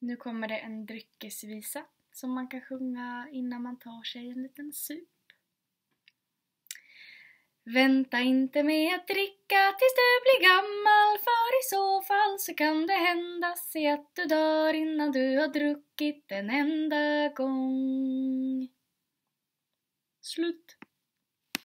Nu kommer det en dryckesvisa som man kan sjunga innan man tar sig en liten sup. Vänta inte med att dricka tills du blir gammal för i så fall så kan det hända sig att du dör innan du har druckit en enda gång. Slut.